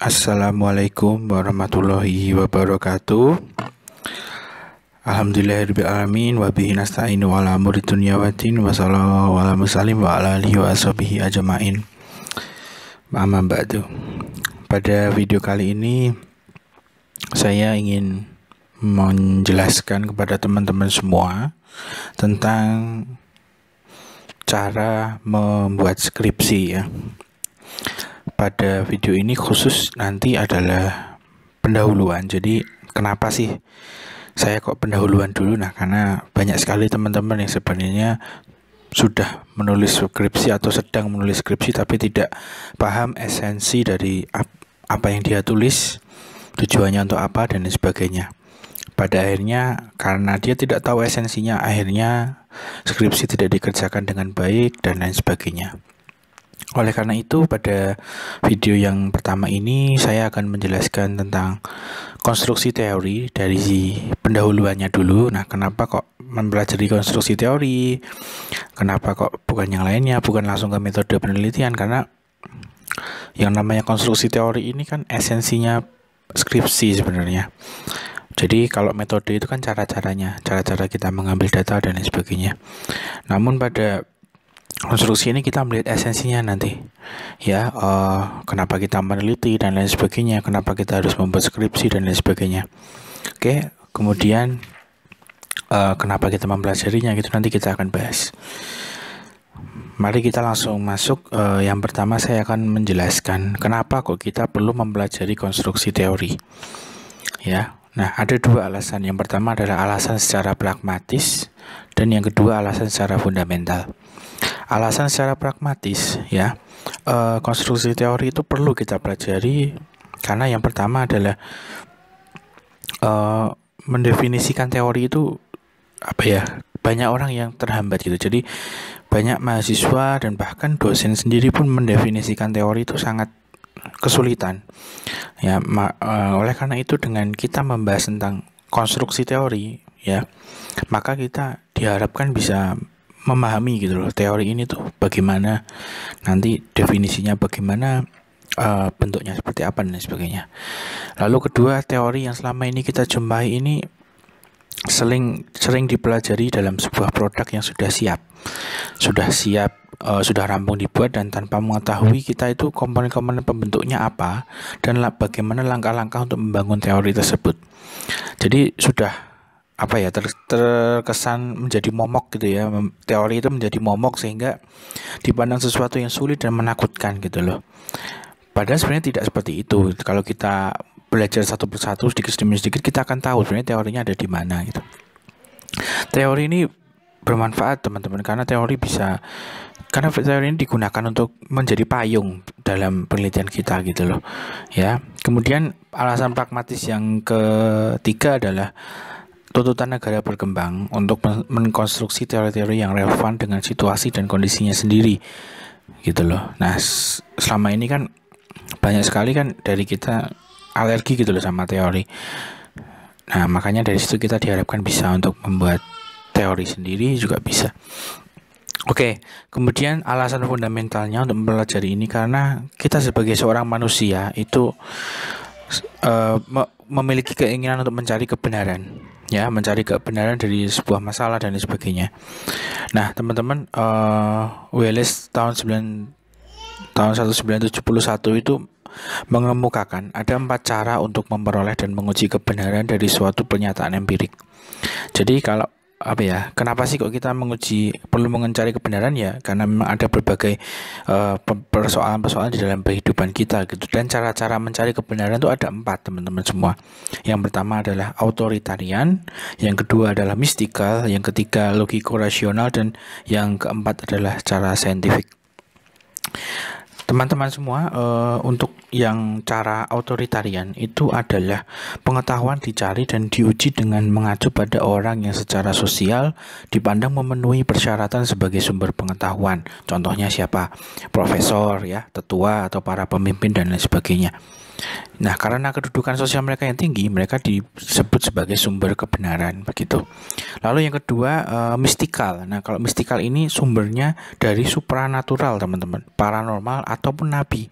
Assalamualaikum warahmatullahi wabarakatuh. Alhamdulillahirobbilalamin. Wabillahi nasta'inu ala umuri dunya wa din wa sallallahu wa wa Pada video kali ini saya ingin menjelaskan kepada teman-teman semua tentang cara membuat skripsi ya pada video ini khusus nanti adalah pendahuluan. Jadi kenapa sih saya kok pendahuluan dulu? Nah karena banyak sekali teman-teman yang sebenarnya sudah menulis skripsi atau sedang menulis skripsi tapi tidak paham esensi dari apa yang dia tulis, tujuannya untuk apa dan lain sebagainya. Pada akhirnya karena dia tidak tahu esensinya akhirnya skripsi tidak dikerjakan dengan baik dan lain sebagainya. Oleh karena itu, pada video yang pertama ini saya akan menjelaskan tentang konstruksi teori dari pendahuluannya dulu. Nah, kenapa kok mempelajari konstruksi teori? Kenapa kok bukan yang lainnya, bukan langsung ke metode penelitian? Karena yang namanya konstruksi teori ini kan esensinya skripsi sebenarnya. Jadi kalau metode itu kan cara-caranya, cara-cara kita mengambil data dan lain sebagainya. Namun pada konstruksi ini kita melihat esensinya nanti ya uh, kenapa kita meneliti dan lain sebagainya kenapa kita harus membuat skripsi dan lain sebagainya oke kemudian uh, kenapa kita mempelajarinya gitu nanti kita akan bahas mari kita langsung masuk uh, yang pertama saya akan menjelaskan kenapa kok kita perlu mempelajari konstruksi teori ya Nah, ada dua alasan. Yang pertama adalah alasan secara pragmatis dan yang kedua alasan secara fundamental. Alasan secara pragmatis ya, e, konstruksi teori itu perlu kita pelajari karena yang pertama adalah e, mendefinisikan teori itu apa ya banyak orang yang terhambat gitu. Jadi banyak mahasiswa dan bahkan dosen sendiri pun mendefinisikan teori itu sangat kesulitan. Ya, ma, e, oleh karena itu dengan kita membahas tentang konstruksi teori ya, maka kita diharapkan bisa memahami gitu loh teori ini tuh bagaimana nanti definisinya bagaimana uh, bentuknya seperti apa dan sebagainya. Lalu kedua teori yang selama ini kita jumpai ini sering sering dipelajari dalam sebuah produk yang sudah siap, sudah siap uh, sudah rampung dibuat dan tanpa mengetahui kita itu komponen-komponen pembentuknya apa dan bagaimana langkah-langkah untuk membangun teori tersebut. Jadi sudah apa ya ter, terkesan menjadi momok gitu ya teori itu menjadi momok sehingga dipandang sesuatu yang sulit dan menakutkan gitu loh padahal sebenarnya tidak seperti itu kalau kita belajar satu persatu sedikit demi sedikit kita akan tahu sebenarnya teorinya ada di mana gitu teori ini bermanfaat teman-teman karena teori bisa karena teori ini digunakan untuk menjadi payung dalam penelitian kita gitu loh ya kemudian alasan pragmatis yang ketiga adalah tuntutan negara berkembang untuk mengkonstruksi teori-teori yang relevan dengan situasi dan kondisinya sendiri gitu loh nah selama ini kan banyak sekali kan dari kita alergi gitu loh sama teori nah makanya dari situ kita diharapkan bisa untuk membuat teori sendiri juga bisa Oke, kemudian alasan fundamentalnya untuk mempelajari ini karena kita sebagai seorang manusia itu uh, me memiliki keinginan untuk mencari kebenaran ya mencari kebenaran dari sebuah masalah dan sebagainya nah teman-teman uh, eh, Wallace tahun 9 tahun 1971 itu mengemukakan ada empat cara untuk memperoleh dan menguji kebenaran dari suatu pernyataan empirik jadi kalau apa ya kenapa sih kok kita menguji perlu mencari kebenaran ya karena memang ada berbagai eh, persoalan-persoalan uh, di dalam kehidupan kita gitu dan cara-cara mencari kebenaran itu ada empat teman-teman semua yang pertama adalah autoritarian yang kedua adalah mistikal yang ketiga logiko rasional dan yang keempat adalah cara saintifik Teman-teman semua, uh, untuk yang cara otoritarian itu adalah pengetahuan dicari dan diuji dengan mengacu pada orang yang secara sosial dipandang memenuhi persyaratan sebagai sumber pengetahuan. Contohnya siapa? Profesor ya, tetua atau para pemimpin dan lain sebagainya. Nah, karena kedudukan sosial mereka yang tinggi, mereka disebut sebagai sumber kebenaran begitu. Lalu yang kedua, e, mistikal. Nah, kalau mistikal ini sumbernya dari supranatural, teman-teman, paranormal ataupun nabi.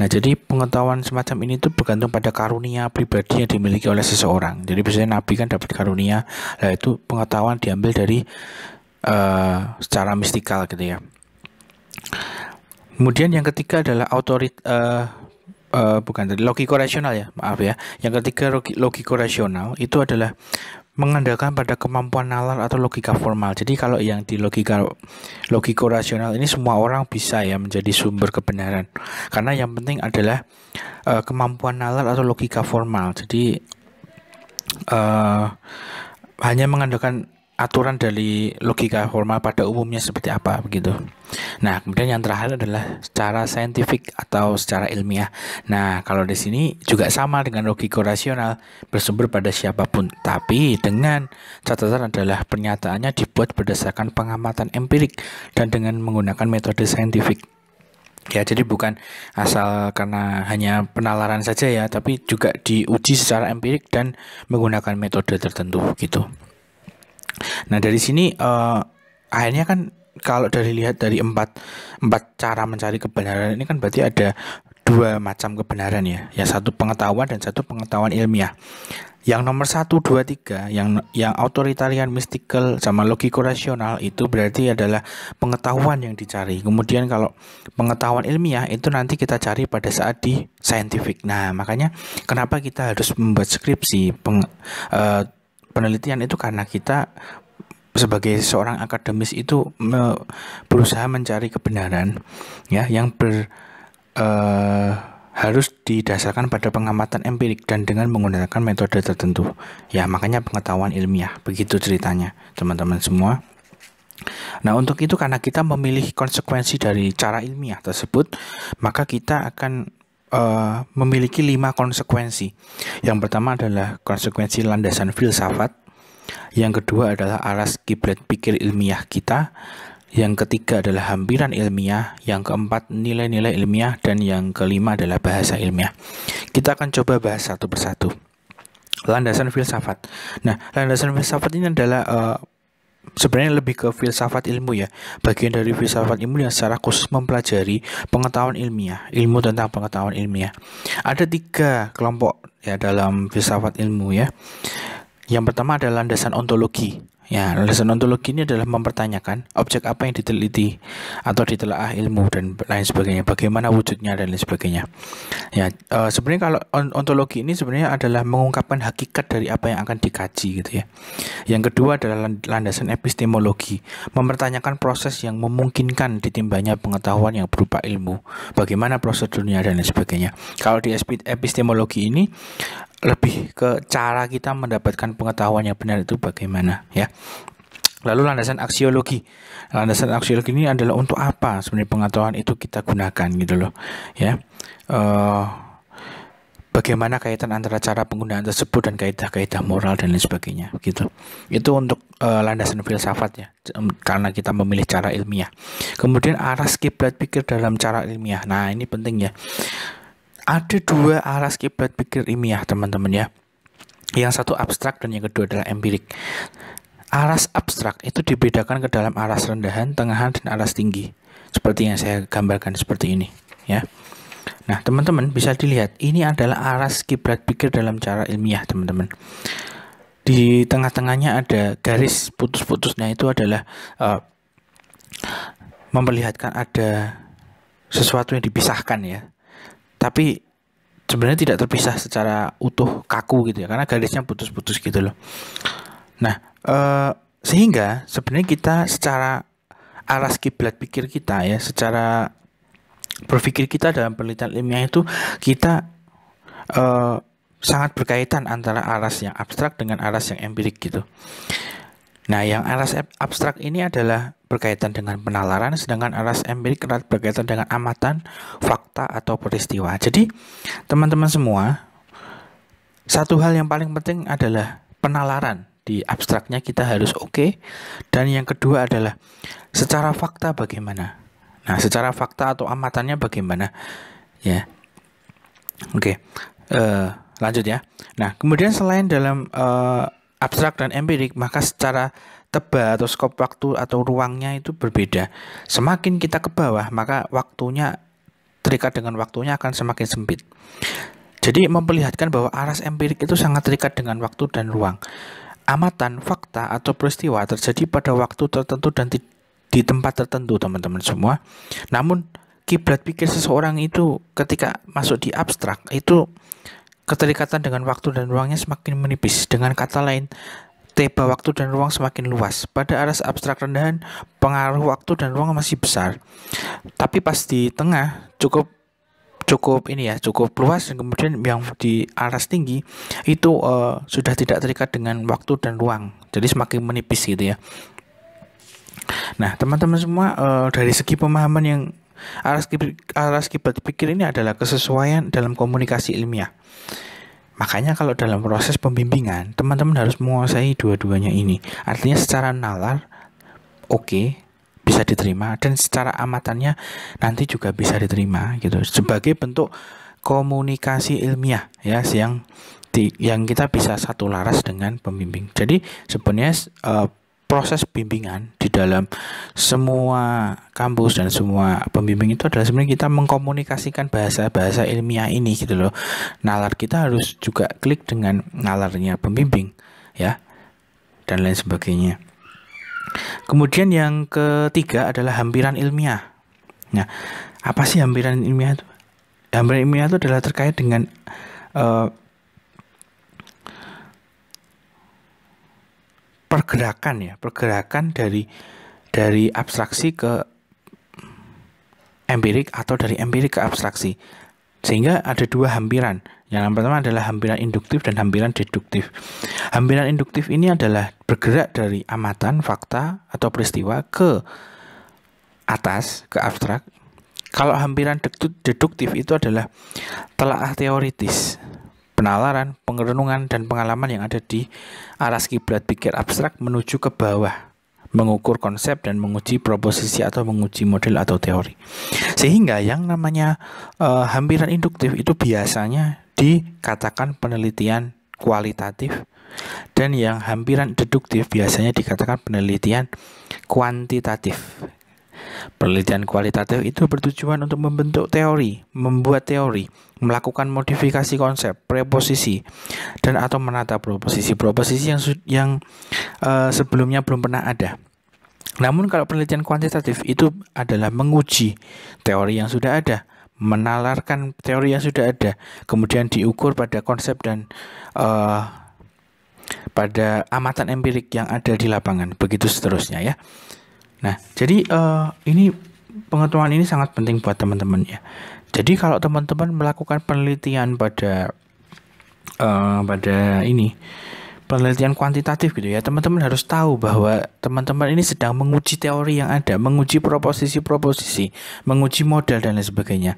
Nah, jadi pengetahuan semacam ini itu bergantung pada karunia pribadi yang dimiliki oleh seseorang. Jadi biasanya nabi kan dapat karunia, nah itu pengetahuan diambil dari e, secara mistikal gitu ya. Kemudian yang ketiga adalah autorit uh, eh, uh, bukan tadi logiko rasional ya maaf ya yang ketiga logiko rasional itu adalah mengandalkan pada kemampuan nalar atau logika formal jadi kalau yang di logika logiko rasional ini semua orang bisa ya menjadi sumber kebenaran karena yang penting adalah uh, kemampuan nalar atau logika formal jadi uh, hanya mengandalkan aturan dari logika formal pada umumnya seperti apa begitu. Nah, kemudian yang terakhir adalah secara saintifik atau secara ilmiah. Nah, kalau di sini juga sama dengan logika rasional bersumber pada siapapun, tapi dengan catatan adalah pernyataannya dibuat berdasarkan pengamatan empirik dan dengan menggunakan metode saintifik. Ya, jadi bukan asal karena hanya penalaran saja ya, tapi juga diuji secara empirik dan menggunakan metode tertentu gitu. Nah dari sini uh, akhirnya kan kalau dari lihat dari empat empat cara mencari kebenaran ini kan berarti ada dua macam kebenaran ya, yang satu pengetahuan dan satu pengetahuan ilmiah. Yang nomor satu dua tiga yang yang autoritarian mystical sama logiko rasional itu berarti adalah pengetahuan yang dicari. Kemudian kalau pengetahuan ilmiah itu nanti kita cari pada saat di scientific. Nah, makanya kenapa kita harus membuat skripsi peng, uh, penelitian itu karena kita sebagai seorang akademis itu me, berusaha mencari kebenaran ya yang ber uh, harus didasarkan pada pengamatan empirik dan dengan menggunakan metode tertentu. Ya, makanya pengetahuan ilmiah. Begitu ceritanya, teman-teman semua. Nah, untuk itu karena kita memilih konsekuensi dari cara ilmiah tersebut, maka kita akan Eh, memiliki lima konsekuensi. Yang pertama adalah konsekuensi landasan filsafat. Yang kedua adalah alas kiblat pikir ilmiah kita. Yang ketiga adalah hampiran ilmiah, yang keempat nilai-nilai ilmiah, dan yang kelima adalah bahasa ilmiah. Kita akan coba bahas satu persatu. Landasan filsafat. Nah, landasan filsafat ini adalah uh, sebenarnya lebih ke filsafat ilmu ya bagian dari filsafat ilmu yang secara khusus mempelajari pengetahuan ilmiah ilmu tentang pengetahuan ilmiah ada tiga kelompok ya dalam filsafat ilmu ya yang pertama adalah landasan ontologi Ya, landasan ontologi ini adalah mempertanyakan objek apa yang diteliti atau ditelaah ilmu dan lain sebagainya, bagaimana wujudnya dan lain sebagainya. Ya, e, sebenarnya kalau ontologi ini sebenarnya adalah mengungkapkan hakikat dari apa yang akan dikaji gitu ya. Yang kedua adalah landasan epistemologi, mempertanyakan proses yang memungkinkan ditimbanya pengetahuan yang berupa ilmu, bagaimana prosedurnya dan lain sebagainya. Kalau di epistemologi ini lebih ke cara kita mendapatkan pengetahuan yang benar itu bagaimana ya. Lalu landasan aksiologi. Landasan aksiologi ini adalah untuk apa sebenarnya pengetahuan itu kita gunakan gitu loh. Ya. Uh, bagaimana kaitan antara cara penggunaan tersebut dan kaidah-kaidah moral dan lain sebagainya gitu. Itu untuk uh, landasan filsafat ya karena kita memilih cara ilmiah. Kemudian arah kiblat pikir dalam cara ilmiah. Nah, ini penting ya ada dua arah kiblat pikir ilmiah teman-teman ya. Yang satu abstrak dan yang kedua adalah empirik. Aras abstrak itu dibedakan ke dalam aras rendahan, tengahan, dan aras tinggi. Seperti yang saya gambarkan seperti ini. ya. Nah, teman-teman bisa dilihat, ini adalah aras kiblat pikir dalam cara ilmiah, teman-teman. Di tengah-tengahnya ada garis putus putusnya itu adalah uh, memperlihatkan ada sesuatu yang dipisahkan ya tapi sebenarnya tidak terpisah secara utuh kaku gitu ya karena garisnya putus-putus gitu loh nah e, sehingga sebenarnya kita secara arah kiblat pikir kita ya secara berpikir kita dalam penelitian ilmiah itu kita e, sangat berkaitan antara aras yang abstrak dengan aras yang empirik gitu Nah, yang aras abstrak ini adalah berkaitan dengan penalaran, sedangkan aras empirik erat berkaitan dengan amatan, fakta, atau peristiwa. Jadi, teman-teman semua, satu hal yang paling penting adalah penalaran. Di abstraknya kita harus oke. Okay. Dan yang kedua adalah secara fakta bagaimana. Nah, secara fakta atau amatannya bagaimana? Ya. Oke. Okay. Uh, eh, lanjut ya. Nah, kemudian selain dalam uh, abstrak dan empirik, maka secara tebal atau skop waktu atau ruangnya itu berbeda. Semakin kita ke bawah, maka waktunya terikat dengan waktunya akan semakin sempit. Jadi memperlihatkan bahwa aras empirik itu sangat terikat dengan waktu dan ruang. Amatan, fakta, atau peristiwa terjadi pada waktu tertentu dan di tempat tertentu, teman-teman semua. Namun, kiblat pikir seseorang itu ketika masuk di abstrak itu keterikatan dengan waktu dan ruangnya semakin menipis. Dengan kata lain, teba waktu dan ruang semakin luas. Pada aras abstrak rendahan, pengaruh waktu dan ruang masih besar. Tapi pas di tengah cukup cukup ini ya, cukup luas dan kemudian yang di aras tinggi itu uh, sudah tidak terikat dengan waktu dan ruang. Jadi semakin menipis gitu ya. Nah, teman-teman semua uh, dari segi pemahaman yang Alas kibat pikir ini adalah kesesuaian dalam komunikasi ilmiah. Makanya kalau dalam proses pembimbingan, teman-teman harus menguasai dua-duanya ini. Artinya secara nalar, oke, okay, bisa diterima. Dan secara amatannya nanti juga bisa diterima gitu. Sebagai bentuk komunikasi ilmiah ya, yang di, yang kita bisa satu laras dengan pembimbing. Jadi sebenarnya uh, proses bimbingan di dalam semua kampus dan semua pembimbing itu adalah sebenarnya kita mengkomunikasikan bahasa-bahasa ilmiah ini gitu loh. Nalar kita harus juga klik dengan nalarnya pembimbing ya dan lain sebagainya. Kemudian yang ketiga adalah hampiran ilmiah. Nah, apa sih hampiran ilmiah itu? Hampiran ilmiah itu adalah terkait dengan uh, pergerakan ya, pergerakan dari dari abstraksi ke empirik atau dari empirik ke abstraksi. Sehingga ada dua hampiran. Yang pertama adalah hampiran induktif dan hampiran deduktif. Hampiran induktif ini adalah bergerak dari amatan, fakta, atau peristiwa ke atas, ke abstrak. Kalau hampiran deduktif itu adalah telaah teoritis penalaran, pengerenungan, dan pengalaman yang ada di aras kiblat pikir abstrak menuju ke bawah, mengukur konsep dan menguji proposisi atau menguji model atau teori. Sehingga yang namanya e, hampiran induktif itu biasanya dikatakan penelitian kualitatif dan yang hampiran deduktif biasanya dikatakan penelitian kuantitatif Penelitian kualitatif itu bertujuan untuk membentuk teori, membuat teori, melakukan modifikasi konsep, preposisi, dan atau menata proposisi-proposisi yang yang uh, sebelumnya belum pernah ada. Namun kalau penelitian kuantitatif itu adalah menguji teori yang sudah ada, menalarkan teori yang sudah ada, kemudian diukur pada konsep dan uh, pada amatan empirik yang ada di lapangan, begitu seterusnya ya. Nah, jadi uh, ini pengetahuan ini sangat penting buat teman-teman ya. Jadi kalau teman-teman melakukan penelitian pada uh, pada ini penelitian kuantitatif gitu ya, teman-teman harus tahu bahwa teman-teman ini sedang menguji teori yang ada, menguji proposisi-proposisi, menguji model dan lain sebagainya.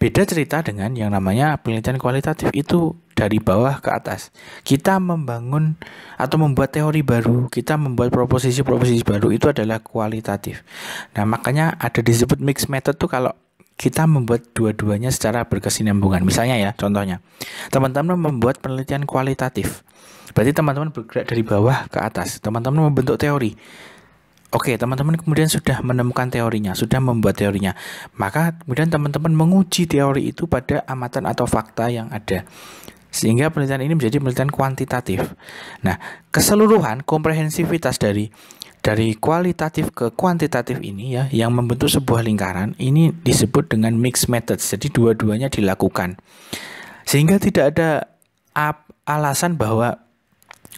Beda cerita dengan yang namanya penelitian kualitatif itu dari bawah ke atas. Kita membangun atau membuat teori baru, kita membuat proposisi-proposisi baru itu adalah kualitatif. Nah, makanya ada disebut mixed method tuh kalau kita membuat dua-duanya secara berkesinambungan. Misalnya ya, contohnya, teman-teman membuat penelitian kualitatif. Berarti teman-teman bergerak dari bawah ke atas. Teman-teman membentuk teori. Oke, teman-teman kemudian sudah menemukan teorinya, sudah membuat teorinya. Maka kemudian teman-teman menguji teori itu pada amatan atau fakta yang ada. Sehingga penelitian ini menjadi penelitian kuantitatif. Nah, keseluruhan komprehensivitas dari dari kualitatif ke kuantitatif ini ya yang membentuk sebuah lingkaran ini disebut dengan mixed methods. Jadi dua-duanya dilakukan. Sehingga tidak ada alasan bahwa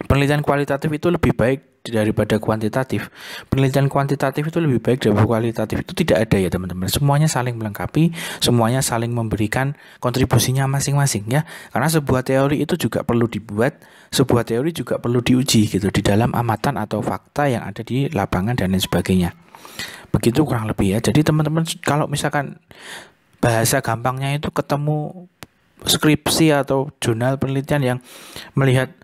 penelitian kualitatif itu lebih baik daripada kuantitatif. Penelitian kuantitatif itu lebih baik daripada kualitatif. Itu tidak ada ya, teman-teman. Semuanya saling melengkapi, semuanya saling memberikan kontribusinya masing-masing ya. Karena sebuah teori itu juga perlu dibuat, sebuah teori juga perlu diuji gitu di dalam amatan atau fakta yang ada di lapangan dan lain sebagainya. Begitu kurang lebih ya. Jadi teman-teman kalau misalkan bahasa gampangnya itu ketemu skripsi atau jurnal penelitian yang melihat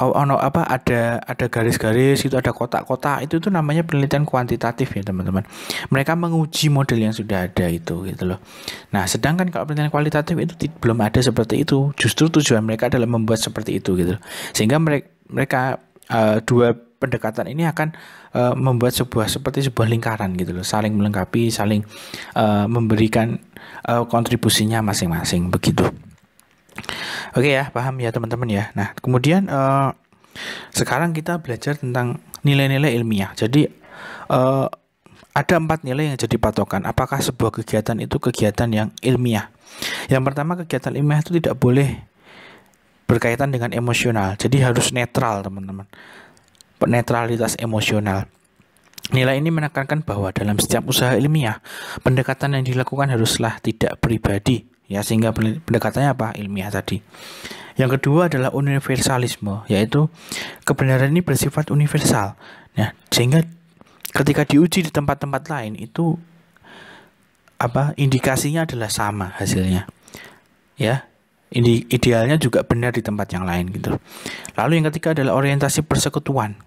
Oh, ono apa ada ada garis-garis itu ada kotak-kotak itu tuh namanya penelitian kuantitatif ya teman-teman mereka menguji model yang sudah ada itu gitu loh nah sedangkan kalau penelitian kualitatif itu belum ada seperti itu justru tujuan mereka adalah membuat seperti itu gitu loh. sehingga mereka mereka uh, dua pendekatan ini akan uh, membuat sebuah seperti sebuah lingkaran gitu loh saling melengkapi saling uh, memberikan uh, kontribusinya masing-masing begitu Oke okay ya, paham ya teman-teman ya. Nah, kemudian uh, sekarang kita belajar tentang nilai-nilai ilmiah. Jadi uh, ada empat nilai yang jadi patokan. Apakah sebuah kegiatan itu kegiatan yang ilmiah? Yang pertama kegiatan ilmiah itu tidak boleh berkaitan dengan emosional. Jadi harus netral teman-teman. Netralitas emosional. Nilai ini menekankan bahwa dalam setiap usaha ilmiah, pendekatan yang dilakukan haruslah tidak pribadi, ya sehingga pendekatannya apa ilmiah tadi yang kedua adalah universalisme yaitu kebenaran ini bersifat universal nah sehingga ketika diuji di tempat-tempat lain itu apa indikasinya adalah sama hasilnya ya ini idealnya juga benar di tempat yang lain gitu lalu yang ketiga adalah orientasi persekutuan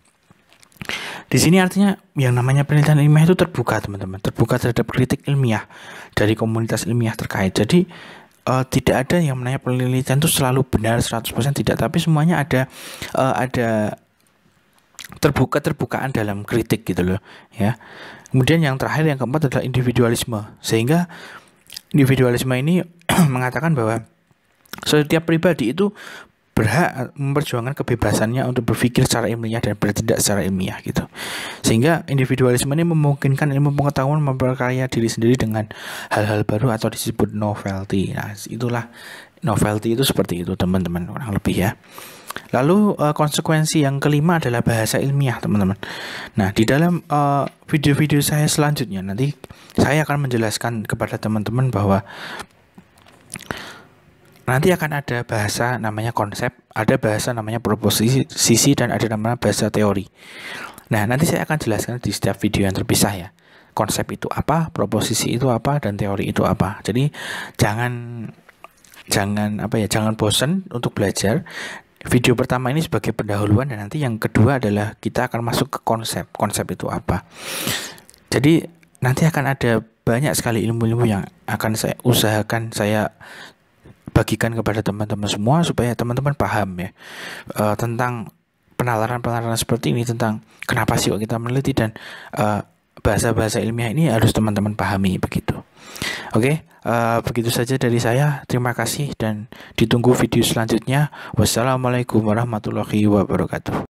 di sini artinya yang namanya penelitian ilmiah itu terbuka teman-teman, terbuka terhadap kritik ilmiah dari komunitas ilmiah terkait. Jadi uh, tidak ada yang namanya penelitian itu selalu benar 100% tidak, tapi semuanya ada uh, ada terbuka terbukaan dalam kritik gitu loh ya. Kemudian yang terakhir yang keempat adalah individualisme. Sehingga individualisme ini mengatakan bahwa setiap pribadi itu berhak memperjuangkan kebebasannya untuk berpikir secara ilmiah dan bertindak secara ilmiah gitu. Sehingga individualisme ini memungkinkan ilmu pengetahuan memperkaya diri sendiri dengan hal-hal baru atau disebut novelty. Nah, itulah novelty itu seperti itu teman-teman kurang lebih ya. Lalu eh, konsekuensi yang kelima adalah bahasa ilmiah teman-teman. Nah di dalam eh, video-video saya selanjutnya nanti saya akan menjelaskan kepada teman-teman bahwa Nanti akan ada bahasa namanya konsep, ada bahasa namanya proposisi, dan ada namanya bahasa teori. Nah, nanti saya akan jelaskan di setiap video yang terpisah ya. Konsep itu apa, proposisi itu apa, dan teori itu apa. Jadi, jangan jangan apa ya jangan bosan untuk belajar video pertama ini sebagai pendahuluan dan nanti yang kedua adalah kita akan masuk ke konsep konsep itu apa jadi nanti akan ada banyak sekali ilmu-ilmu yang akan saya usahakan saya bagikan kepada teman-teman semua supaya teman-teman paham ya uh, tentang penalaran-penalaran seperti ini tentang kenapa sih kita meneliti dan bahasa eh, bahasa-bahasa ilmiah ini harus teman-teman pahami begitu. Oke, okay, uh, eh, begitu saja dari saya. Terima kasih dan ditunggu video selanjutnya. Wassalamualaikum warahmatullahi wabarakatuh.